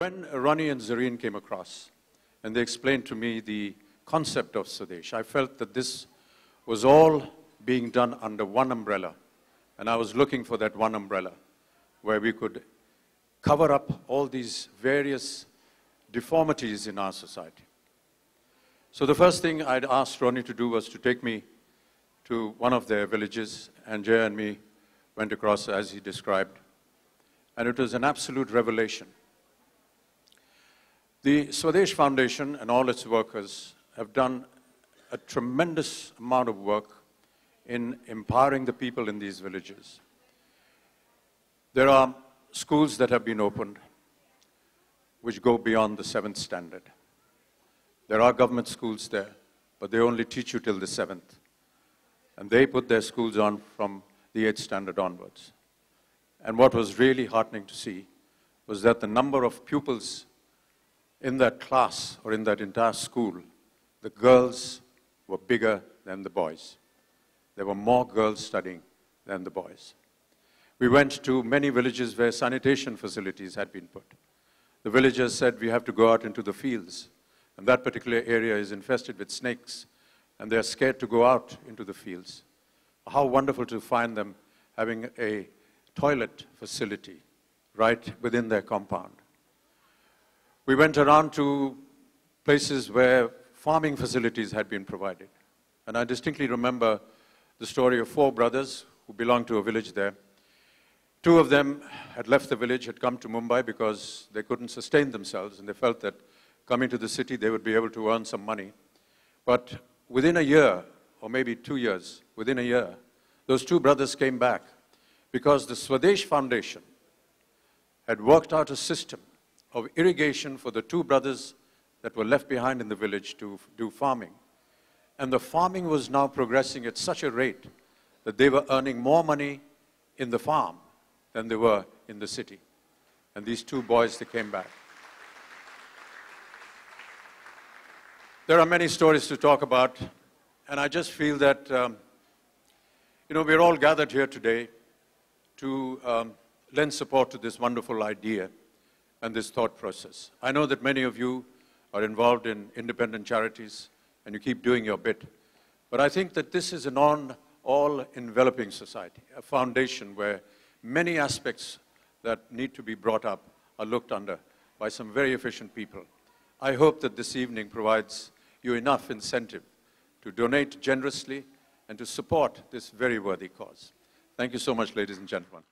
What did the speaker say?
When Ronnie and Zareen came across and they explained to me the concept of Sadesh, I felt that this was all being done under one umbrella. And I was looking for that one umbrella where we could cover up all these various deformities in our society. So the first thing I'd asked Ronnie to do was to take me to one of their villages, and Jay and me went across as he described. And it was an absolute revelation the Swadesh Foundation and all its workers have done a tremendous amount of work in empowering the people in these villages. There are schools that have been opened which go beyond the seventh standard. There are government schools there, but they only teach you till the seventh. And they put their schools on from the eighth standard onwards. And what was really heartening to see was that the number of pupils in that class or in that entire school, the girls were bigger than the boys. There were more girls studying than the boys. We went to many villages where sanitation facilities had been put. The villagers said, We have to go out into the fields, and that particular area is infested with snakes, and they are scared to go out into the fields. How wonderful to find them having a toilet facility right within their compound. We went around to places where farming facilities had been provided. And I distinctly remember the story of four brothers who belonged to a village there. Two of them had left the village, had come to Mumbai because they couldn't sustain themselves and they felt that coming to the city they would be able to earn some money. But within a year, or maybe two years, within a year, those two brothers came back because the Swadesh Foundation had worked out a system of irrigation for the two brothers that were left behind in the village to do farming. And the farming was now progressing at such a rate that they were earning more money in the farm than they were in the city. And these two boys, they came back. There are many stories to talk about, and I just feel that, um, you know, we're all gathered here today to um, lend support to this wonderful idea and this thought process. I know that many of you are involved in independent charities and you keep doing your bit. But I think that this is an on all enveloping society, a foundation where many aspects that need to be brought up are looked under by some very efficient people. I hope that this evening provides you enough incentive to donate generously and to support this very worthy cause. Thank you so much, ladies and gentlemen.